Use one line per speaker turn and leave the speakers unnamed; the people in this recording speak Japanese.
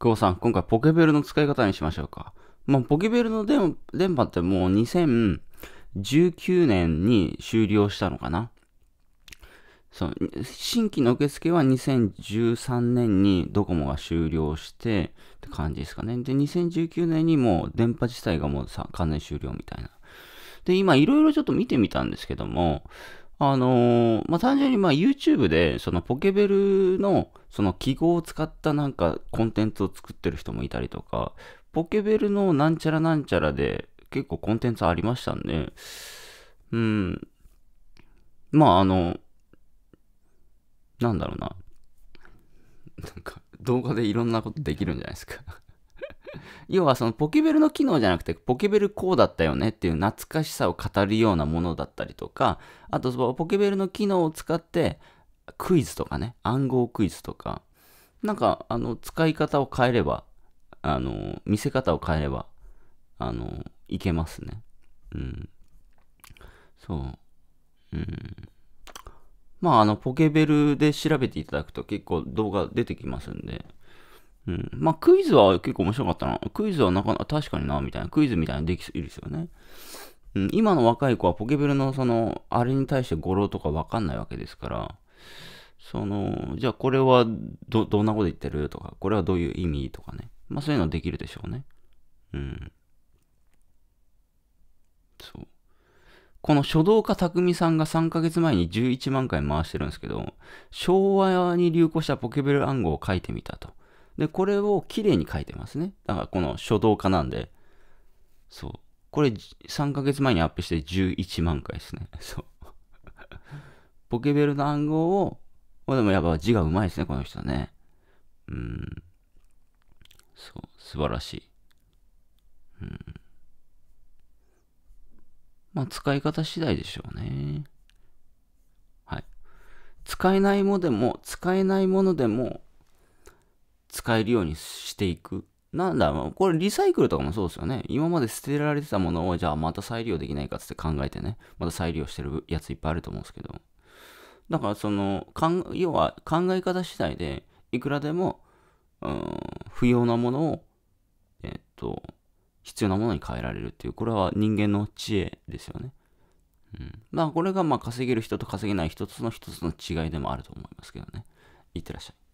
久保さん、今回ポケベルの使い方にしましょうか。まあ、ポケベルの電波ってもう2019年に終了したのかな。そう新規の受付は2013年にドコモが終了してって感じですかね。で、2019年にもう電波自体がもう完全終了みたいな。で、今いろいろちょっと見てみたんですけども、あのー、まあ、単純にまあ YouTube で、そのポケベルの、その記号を使ったなんかコンテンツを作ってる人もいたりとか、ポケベルのなんちゃらなんちゃらで結構コンテンツありましたんで、うん。まあ、あの、なんだろうな。なんか動画でいろんなことできるんじゃないですか要はそのポケベルの機能じゃなくて、ポケベルこうだったよねっていう懐かしさを語るようなものだったりとか、あとそのポケベルの機能を使って、クイズとかね、暗号クイズとか、なんか、あの、使い方を変えれば、あの、見せ方を変えれば、あの、いけますね。うん。そう。うん。まあ、あの、ポケベルで調べていただくと結構動画出てきますんで、うん。まあ、クイズは結構面白かったな。クイズはなかなか、確かにな、みたいな。クイズみたいなできるですよね。うん、今の若い子はポケベルのその、あれに対して語呂とかわかんないわけですから、その、じゃあこれはど、どんなこと言ってるとか、これはどういう意味とかね。まあそういうのできるでしょうね。うん。そう。この書道家匠さんが3ヶ月前に11万回回してるんですけど、昭和に流行したポケベル暗号を書いてみたと。で、これを綺麗に書いてますね。だからこの書道家なんで、そう。これ3ヶ月前にアップして11万回ですね。そう。ポケベルの暗号を、まあ、でもやっぱ字がうまいですね、この人ね。うん。そう、素晴らしい。うん。まあ、使い方次第でしょうね。はい。使えないものでも、使えないものでも、使えるようにしていく。なんだ、これリサイクルとかもそうですよね。今まで捨てられてたものを、じゃあまた再利用できないかつって考えてね、また再利用してるやついっぱいあると思うんですけど。だからその、要は考え方次第で、いくらでも、うん、不要なものを、えっと、必要なものに変えられるっていう、これは人間の知恵ですよね。うん。まあ、これがまあ稼げる人と稼げない人との一つの違いでもあると思いますけどね。いってらっしゃい。